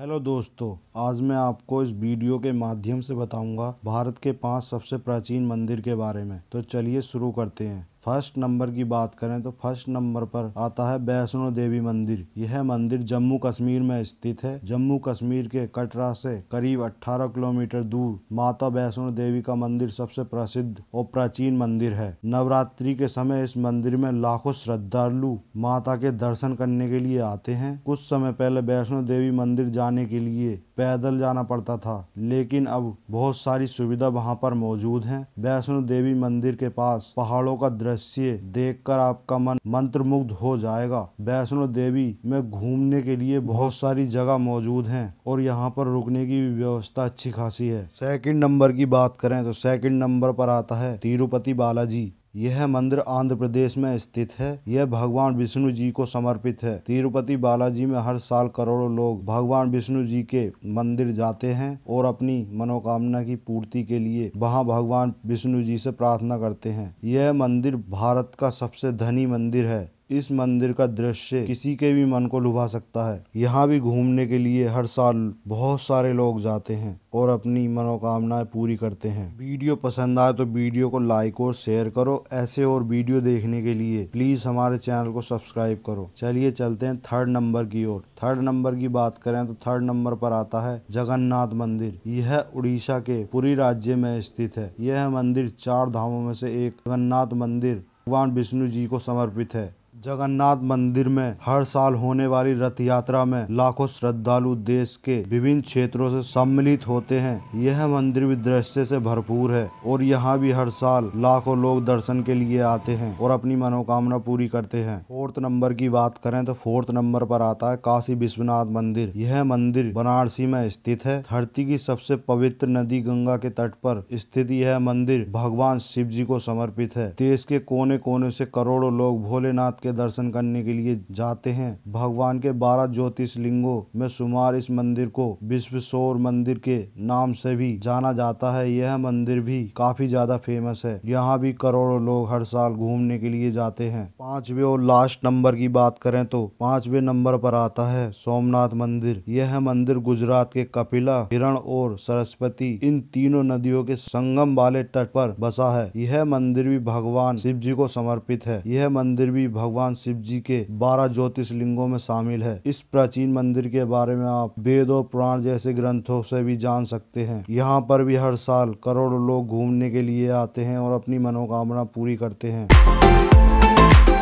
hello दोस्तों आज मैं आपको इस वीडियो के माध्यम से बताऊंगा भारत के पांच सबसे प्राचीन मंदिर के बारे में तो चलिए शुरू करते हैं फर्स्ट नंबर की बात करें तो फर्स्ट नंबर पर आता है वैष्णो देवी मंदिर यह मंदिर जम्मू कश्मीर में स्थित है जम्मू कश्मीर के कटरा से करीब 18 किलोमीटर दूर माता वैष्णो देवी का मंदिर सबसे प्रसिद्ध और प्राचीन मंदिर है नवरात्रि के समय इस मंदिर में लाखों श्रद्धालु माता के दर्शन करने के लिए आते हैं कुछ समय पहले वैष्णो देवी मंदिर जाने के लिए पैदल जाना पड़ता था लेकिन अब बहुत सारी सुविधा वहाँ पर मौजूद है वैष्णो देवी मंदिर के पास पहाड़ों का दृश्य देखकर आपका मन मंत्रमुग्ध हो जाएगा वैष्णो देवी में घूमने के लिए बहुत सारी जगह मौजूद हैं और यहाँ पर रुकने की भी व्यवस्था अच्छी खासी है सेकंड नंबर की बात करें तो सेकंड नंबर पर आता है तिरुपति बालाजी यह मंदिर आंध्र प्रदेश में स्थित है यह भगवान विष्णु जी को समर्पित है तिरुपति बालाजी में हर साल करोड़ों लोग भगवान विष्णु जी के मंदिर जाते हैं और अपनी मनोकामना की पूर्ति के लिए वहां भगवान विष्णु जी से प्रार्थना करते हैं यह मंदिर भारत का सबसे धनी मंदिर है इस मंदिर का दृश्य किसी के भी मन को लुभा सकता है यहाँ भी घूमने के लिए हर साल बहुत सारे लोग जाते हैं और अपनी मनोकामनाएं पूरी करते हैं वीडियो पसंद आए तो वीडियो को लाइक और शेयर करो ऐसे और वीडियो देखने के लिए प्लीज हमारे चैनल को सब्सक्राइब करो चलिए चलते हैं थर्ड नंबर की ओर थर्ड नंबर की बात करें तो थर्ड नंबर पर आता है जगन्नाथ मंदिर यह उड़ीसा के पूरी राज्य में स्थित है यह मंदिर चार धामों में से एक जगन्नाथ मंदिर भगवान विष्णु जी को समर्पित है जगन्नाथ मंदिर में हर साल होने वाली रथ यात्रा में लाखों श्रद्धालु देश के विभिन्न क्षेत्रों से सम्मिलित होते हैं यह मंदिर भी दृश्य से भरपूर है और यहाँ भी हर साल लाखों लोग दर्शन के लिए आते हैं और अपनी मनोकामना पूरी करते हैं फोर्थ नंबर की बात करें तो फोर्थ नंबर पर आता है काशी विश्वनाथ मंदिर यह मंदिर बनारसी में स्थित है धरती की सबसे पवित्र नदी गंगा के तट पर स्थित यह मंदिर भगवान शिव जी को समर्पित है देश के कोने कोने से करोड़ों लोग भोलेनाथ के के दर्शन करने के लिए जाते हैं भगवान के बारह ज्योतिषलिंगों में शुमार इस मंदिर को विश्व सौर मंदिर के नाम से भी जाना जाता है यह मंदिर भी काफी ज्यादा फेमस है यहाँ भी करोड़ों लोग हर साल घूमने के लिए जाते हैं पांचवे और लास्ट नंबर की बात करें तो पांचवे नंबर पर आता है सोमनाथ मंदिर यह मंदिर गुजरात के कपिला हिरण और सरस्वती इन तीनों नदियों के संगम वाले तट पर बसा है यह मंदिर भी भगवान शिव जी को समर्पित है यह मंदिर भी भगवान भगवान शिव जी के बारह ज्योतिषलिंगों में शामिल है इस प्राचीन मंदिर के बारे में आप वेद और पुराण जैसे ग्रंथों से भी जान सकते हैं यहाँ पर भी हर साल करोड़ों लोग घूमने के लिए आते हैं और अपनी मनोकामना पूरी करते हैं